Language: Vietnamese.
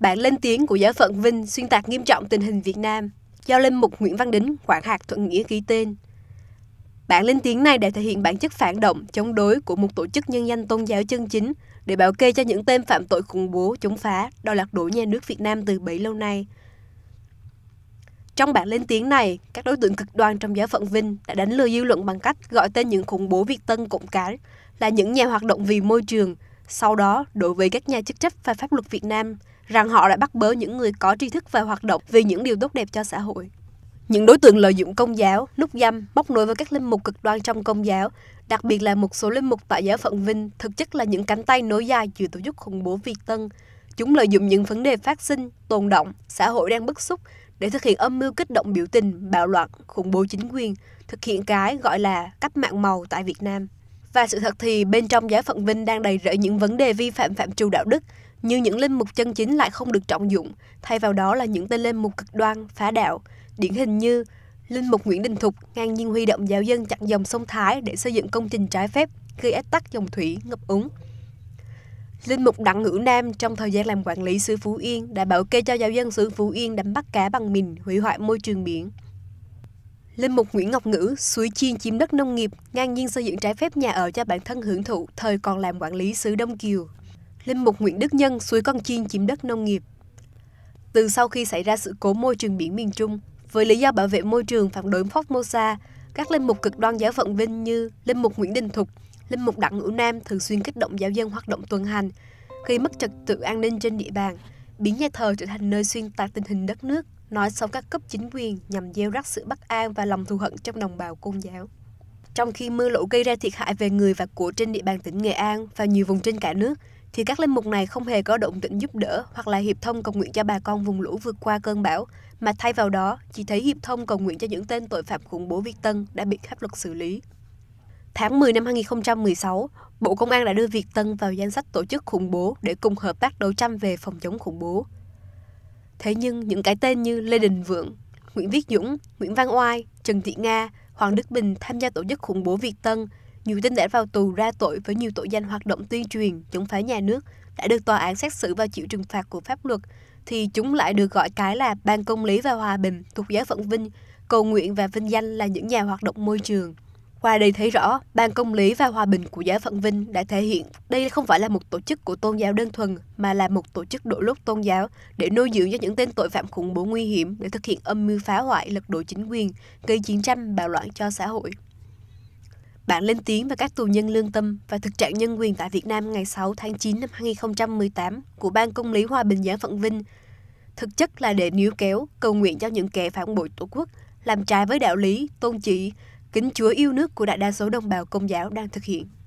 Bản lên tiếng của giáo phận Vinh xuyên tạc nghiêm trọng tình hình Việt Nam, do Linh Mục Nguyễn Văn Đính, Quảng hạt Thuận Nghĩa ký tên. Bản lên tiếng này đã thể hiện bản chất phản động, chống đối của một tổ chức nhân danh tôn giáo chân chính để bảo kê cho những tên phạm tội khủng bố, chống phá, đo lạc đổ nhà nước Việt Nam từ bấy lâu nay. Trong bản lên tiếng này, các đối tượng cực đoan trong giáo phận Vinh đã đánh lừa dư luận bằng cách gọi tên những khủng bố Việt Tân Cộng Cán là những nhà hoạt động vì môi trường, sau đó đối với các nhà chức trách và pháp luật Việt Nam – rằng họ đã bắt bớ những người có tri thức và hoạt động vì những điều tốt đẹp cho xã hội. Những đối tượng lợi dụng công giáo, núp dâm, móc nối với các linh mục cực đoan trong công giáo, đặc biệt là một số linh mục tại giáo phận Vinh, thực chất là những cánh tay nối dài giữa tổ chức khủng bố Việt Tân. Chúng lợi dụng những vấn đề phát sinh, tồn động, xã hội đang bức xúc để thực hiện âm mưu kích động biểu tình, bạo loạn, khủng bố chính quyền, thực hiện cái gọi là cách mạng màu tại Việt Nam. Và sự thật thì bên trong giáo phận Vinh đang đầy rẫy những vấn đề vi phạm phạm trù đạo đức, nhưng những linh mục chân chính lại không được trọng dụng, thay vào đó là những tên linh mục cực đoan, phá đạo, điển hình như Linh mục Nguyễn Đình Thục ngang nhiên huy động giáo dân chặn dòng sông Thái để xây dựng công trình trái phép, gây ách tắc dòng thủy, ngập úng. Linh mục Đặng Ngữ Nam trong thời gian làm quản lý xứ Phú Yên đã bảo kê cho giáo dân xứ Phú Yên đánh bắt cá bằng mình, hủy hoại môi trường biển. Linh mục Nguyễn Ngọc Ngữ suối chiên chiếm đất nông nghiệp, ngang nhiên xây dựng trái phép nhà ở cho bản thân hưởng thụ thời còn làm quản lý xứ Đông Kiều. Linh mục Nguyễn Đức Nhân suối Con Chiên chiếm đất nông nghiệp. Từ sau khi xảy ra sự cố môi trường biển miền Trung, với lý do bảo vệ môi trường phản đối Formosa, các linh mục cực đoan giáo phận Vinh như linh mục Nguyễn Đình Thục, linh mục Đặng Hữu Nam thường xuyên kích động giáo dân hoạt động tuần hành, gây mất trật tự an ninh trên địa bàn, biến nhà thờ trở thành nơi xuyên tạc tình hình đất nước, nói xấu các cấp chính quyền nhằm gieo rắc sự bất an và lòng thù hận trong đồng bào công giáo. Trong khi mưa lũ gây ra thiệt hại về người và của trên địa bàn tỉnh Nghệ An và nhiều vùng trên cả nước, thì các linh mục này không hề có động tĩnh giúp đỡ hoặc là hiệp thông cầu nguyện cho bà con vùng lũ vượt qua cơn bão, mà thay vào đó chỉ thấy hiệp thông cầu nguyện cho những tên tội phạm khủng bố Việt Tân đã bị pháp luật xử lý. Tháng 10 năm 2016, Bộ Công an đã đưa Việt Tân vào danh sách tổ chức khủng bố để cùng hợp tác đấu tranh về phòng chống khủng bố. Thế nhưng những cái tên như Lê Đình Vượng, Nguyễn Viết Dũng, Nguyễn Văn Oai, Trần Thị Nga, Hoàng Đức Bình tham gia tổ chức khủng bố Việt Tân nhiều tin đã vào tù ra tội với nhiều tội danh hoạt động tuyên truyền, chống phá nhà nước đã được tòa án xét xử và chịu trừng phạt của pháp luật, thì chúng lại được gọi cái là ban công lý và hòa bình thuộc giáo phận Vinh, cầu nguyện và vinh danh là những nhà hoạt động môi trường. Qua đây thấy rõ, Ban Công lý và Hòa bình của giáo phận Vinh đã thể hiện đây không phải là một tổ chức của tôn giáo đơn thuần, mà là một tổ chức đội lốt tôn giáo để nuôi dưỡng cho những tên tội phạm khủng bố nguy hiểm để thực hiện âm mưu phá hoại, lật đổ chính quyền, gây chiến tranh, bạo loạn cho xã hội. Bạn lên tiếng về các tù nhân lương tâm và thực trạng nhân quyền tại Việt Nam ngày 6 tháng 9 năm 2018 của Ban Công lý Hòa Bình Giảng Phận Vinh. Thực chất là để níu kéo, cầu nguyện cho những kẻ phản bội Tổ quốc, làm trái với đạo lý, tôn trị kính chúa yêu nước của đại đa số đồng bào công giáo đang thực hiện.